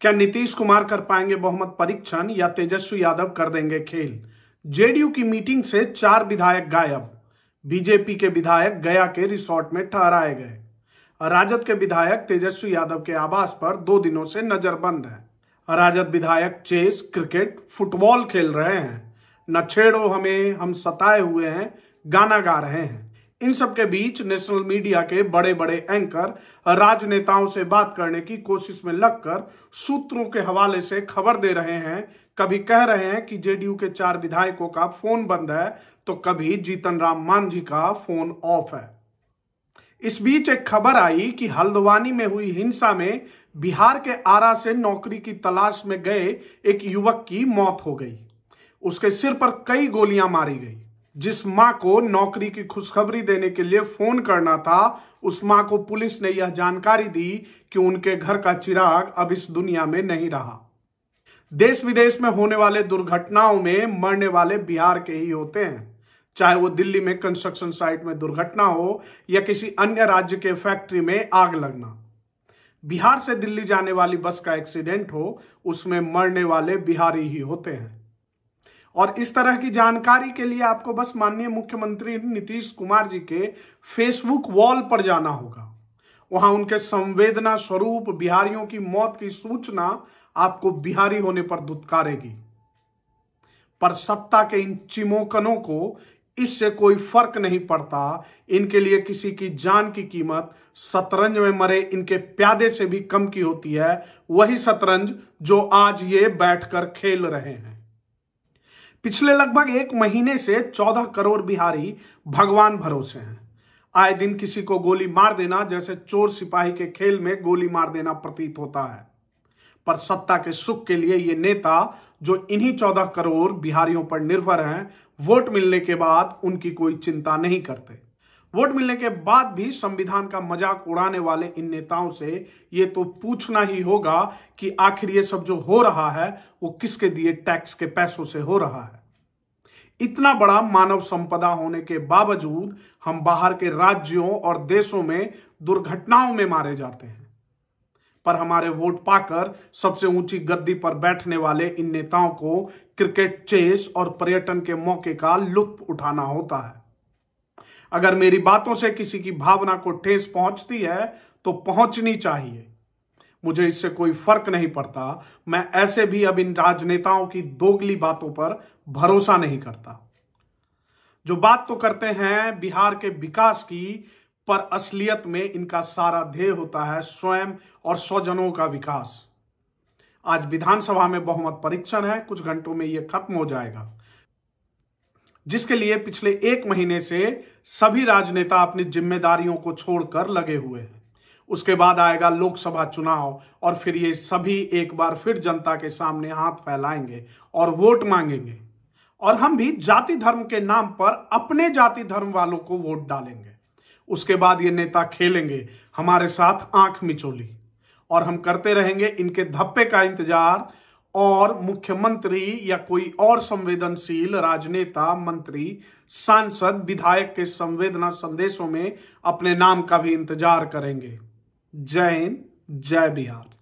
क्या नीतीश कुमार कर पाएंगे बहुमत परीक्षण या तेजस्वी यादव कर देंगे खेल जेडीयू की मीटिंग से चार विधायक गायब बीजेपी के विधायक गया के रिसोर्ट में ठहराए गए राजद के विधायक तेजस्वी यादव के आवास पर दो दिनों से नजरबंद है राजद विधायक चेस क्रिकेट फुटबॉल खेल रहे हैं न छेड़ो हमें हम सताए हुए हैं गाना गा रहे हैं इन सब के बीच नेशनल मीडिया के बड़े बड़े एंकर राजनेताओं से बात करने की कोशिश में लगकर सूत्रों के हवाले से खबर दे रहे हैं कभी कह रहे हैं कि जेडीयू के चार विधायकों का फोन बंद है तो कभी जीतन राम मांझी का फोन ऑफ है इस बीच एक खबर आई कि हल्द्वानी में हुई हिंसा में बिहार के आरा से नौकरी की तलाश में गए एक युवक की मौत हो गई उसके सिर पर कई गोलियां मारी गई जिस मां को नौकरी की खुशखबरी देने के लिए फोन करना था उस मां को पुलिस ने यह जानकारी दी कि उनके घर का चिराग अब इस दुनिया में नहीं रहा देश विदेश में होने वाले दुर्घटनाओं में मरने वाले बिहार के ही होते हैं चाहे वो दिल्ली में कंस्ट्रक्शन साइट में दुर्घटना हो या किसी अन्य राज्य के फैक्ट्री में आग लगना बिहार से दिल्ली जाने वाली बस का एक्सीडेंट हो उसमें मरने वाले बिहारी ही होते हैं और इस तरह की जानकारी के लिए आपको बस माननीय मुख्यमंत्री नीतीश कुमार जी के फेसबुक वॉल पर जाना होगा वहां उनके संवेदना स्वरूप बिहारियों की मौत की सूचना आपको बिहारी होने पर दुत्कारेगी पर सत्ता के इन चिमोकनों को इससे कोई फर्क नहीं पड़ता इनके लिए किसी की जान की कीमत शतरंज में मरे इनके प्यादे से भी कम की होती है वही शतरंज जो आज ये बैठकर खेल रहे हैं पिछले लगभग एक महीने से 14 करोड़ बिहारी भगवान भरोसे हैं आए दिन किसी को गोली मार देना जैसे चोर सिपाही के खेल में गोली मार देना प्रतीत होता है पर सत्ता के सुख के लिए ये नेता जो इन्हीं चौदह करोड़ बिहारियों पर निर्भर हैं वोट मिलने के बाद उनकी कोई चिंता नहीं करते वोट मिलने के बाद भी संविधान का मजाक उड़ाने वाले इन नेताओं से ये तो पूछना ही होगा कि आखिर ये सब जो हो रहा है वो किसके दिए टैक्स के पैसों से हो रहा है इतना बड़ा मानव संपदा होने के बावजूद हम बाहर के राज्यों और देशों में दुर्घटनाओं में मारे जाते हैं पर हमारे वोट पाकर सबसे ऊंची गद्दी पर बैठने वाले इन नेताओं को क्रिकेट चेस और पर्यटन के मौके का लुत्फ उठाना होता है अगर मेरी बातों से किसी की भावना को ठेस पहुंचती है तो पहुंचनी चाहिए मुझे इससे कोई फर्क नहीं पड़ता मैं ऐसे भी अब इन राजनेताओं की दोगली बातों पर भरोसा नहीं करता जो बात तो करते हैं बिहार के विकास की पर असलियत में इनका सारा ध्येय होता है स्वयं और स्वजनों का विकास आज विधानसभा में बहुमत परीक्षण है कुछ घंटों में यह खत्म हो जाएगा जिसके लिए पिछले एक महीने से सभी राजनेता अपनी जिम्मेदारियों को छोड़कर लगे हुए हैं उसके बाद आएगा लोकसभा चुनाव और फिर ये सभी एक बार फिर जनता के सामने हाथ फैलाएंगे और वोट मांगेंगे और हम भी जाति धर्म के नाम पर अपने जाति धर्म वालों को वोट डालेंगे उसके बाद ये नेता खेलेंगे हमारे साथ आंख मिचोली और हम करते रहेंगे इनके धप्पे का इंतजार और मुख्यमंत्री या कोई और संवेदनशील राजनेता मंत्री सांसद विधायक के संवेदना संदेशों में अपने नाम का भी इंतजार करेंगे जय हिंद जय बिहार